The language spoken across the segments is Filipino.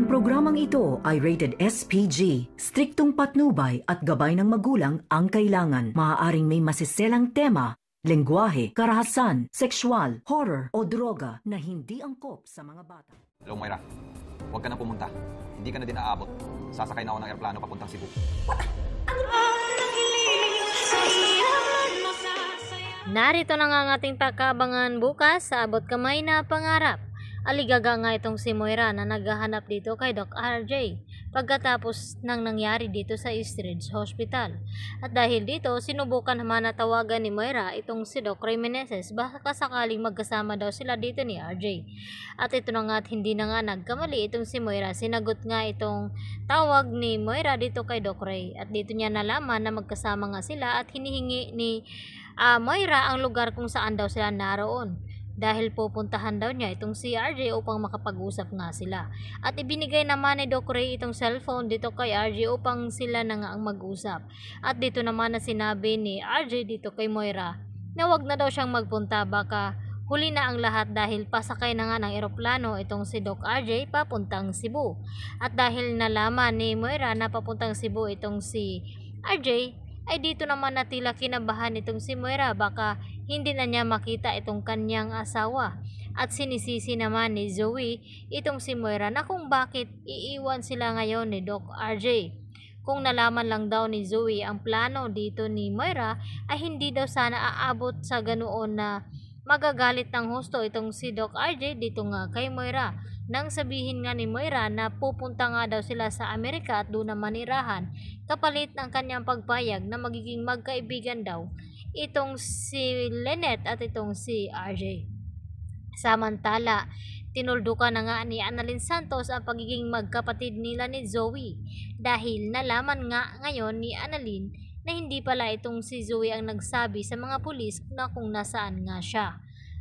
Ang programang ito ay rated SPG. Striktong patnubay at gabay ng magulang ang kailangan. Maaaring may masiselang tema, lengguwahe, karahasan, sexual, horror o droga na hindi angkop sa mga bata. Hello Moira, huwag ka na pumunta. Hindi ka na din aabot. Sasakay na ako ng aeroplano papuntang Cebu. Ano Narito na nga ang ating pakabangan bukas sa abot kamay na pangarap. Aligaga nga itong si Moira na naghahanap dito kay Doc RJ pagkatapos nang nangyari dito sa East Ridge Hospital. At dahil dito, sinubukan naman na tawagan ni Moira itong si Doc Remineses baka sakaling magkasama daw sila dito ni RJ. At ito na nga at hindi na nga nagkamali itong si Moira. Sinagot nga itong tawag ni Moira dito kay Doc Ray. At dito niya nalaman na magkasama nga sila at hinihingi ni uh, Moira ang lugar kung saan daw sila naroon dahil pupuntahan daw niya itong si RJ upang makapag-usap nga sila. At ibinigay naman ni Doc Ray itong cellphone dito kay RJ upang sila na nga ang mag-usap. At dito naman na sinabi ni RJ dito kay Moira na wag na daw siyang magpunta baka Huli na ang lahat dahil pasakay na nga ng eroplano itong si Doc RJ papuntang Cebu. At dahil nalaman ni Moira na papuntang Cebu itong si RJ, ay dito naman natila kinabahan itong si Moira baka hindi na niya makita itong kanyang asawa. At sinisisi naman ni Zoe itong si Moira na kung bakit iiwan sila ngayon ni Doc RJ. Kung nalaman lang daw ni Zoe ang plano dito ni Moira ay hindi daw sana aabot sa ganoon na magagalit ng husto itong si Doc RJ dito nga kay Moira. Nang sabihin nga ni Moira na pupunta nga daw sila sa Amerika at doon na manirahan, kapalit ng kanyang pagpayag na magiging magkaibigan daw itong si Lynette at itong si RJ. Samantala, tinuldukan na nga ni Annalyn Santos ang pagiging magkapatid nila ni Zoe dahil nalaman nga ngayon ni Annalyn na hindi pala itong si Zoe ang nagsabi sa mga pulis na kung nasaan nga siya.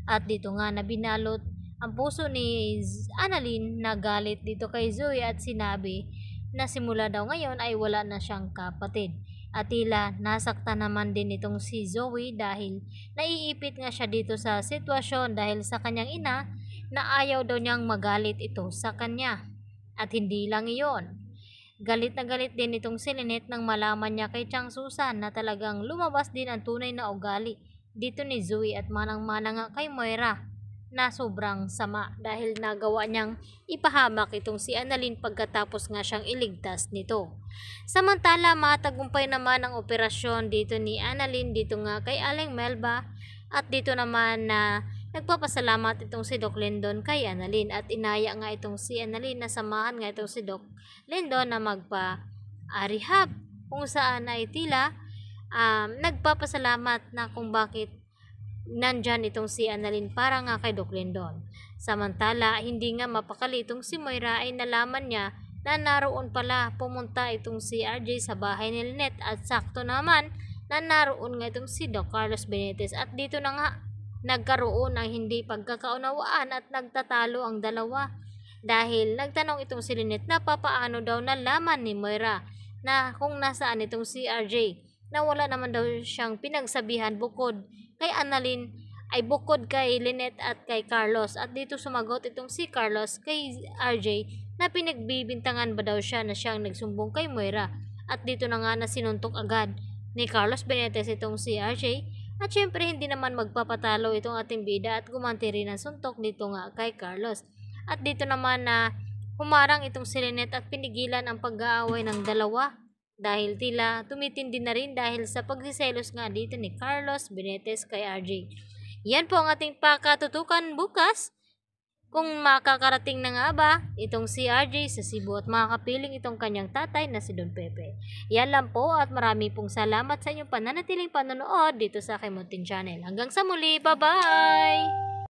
At dito nga nabinalot ang puso ni Annalyn na galit dito kay Zoe at sinabi na simula daw ngayon ay wala na siyang kapatid. At tila nasaktan naman din itong si Zoe dahil naiipit nga siya dito sa sitwasyon dahil sa kanyang ina na ayaw daw niyang magalit ito sa kanya. At hindi lang iyon. Galit na galit din itong si Lynette nang malaman niya kay Chang Susan na talagang lumabas din ang tunay na ugali dito ni Zoe at manang-mananga kay Moira na sobrang sama dahil nagawa niyang ipahamak itong si Annalyn pagkatapos nga siyang iligtas nito. Samantala, matagumpay naman ang operasyon dito ni Annalyn dito nga kay Aling Melba at dito naman na nagpapasalamat itong si Doc Lendon kay Annalyn at inaya nga itong si Annalyn na samahan nga itong si Doc Lendon na magpa-rehab kung saan ay tila um, nagpapasalamat na kung bakit nandyan itong si Annalyn para nga kay Doc Lindon. Samantala, hindi nga mapakali itong si Moira ay nalaman niya na naroon pala pumunta itong si RJ sa bahay ni Lynette at sakto naman na naroon nga itong si Doc Carlos Benitez at dito na nga nagkaroon ng hindi pagkakaunawaan at nagtatalo ang dalawa dahil nagtanong itong si Lynette na papaano daw nalaman ni Moira na kung nasaan itong si RJ na wala naman daw siyang pinagsabihan bukod kay Annalyn ay bukod kay Lynette at kay Carlos at dito sumagot itong si Carlos kay RJ na pinagbibintangan ba daw siya na siyang nagsumbong kay Moira at dito na nga na sinuntok agad ni Carlos Benitez itong si RJ at syempre hindi naman magpapatalo itong ating bida at gumanti rin ang suntok dito nga kay Carlos at dito naman na humarang itong si Lynette at pinigilan ang pag-aaway ng dalawa dahil tila, tumitindi na rin dahil sa pagsiselos nga dito ni Carlos Benitez kay RJ. Yan po ang ating pakatutukan bukas. Kung makakarating na nga ba itong si RJ sa Cebu at makakapiling itong kanyang tatay na si Don Pepe. Yan lang po at marami pong salamat sa inyong pananatiling panonood dito sa Kemontin Channel. Hanggang sa muli, bye-bye!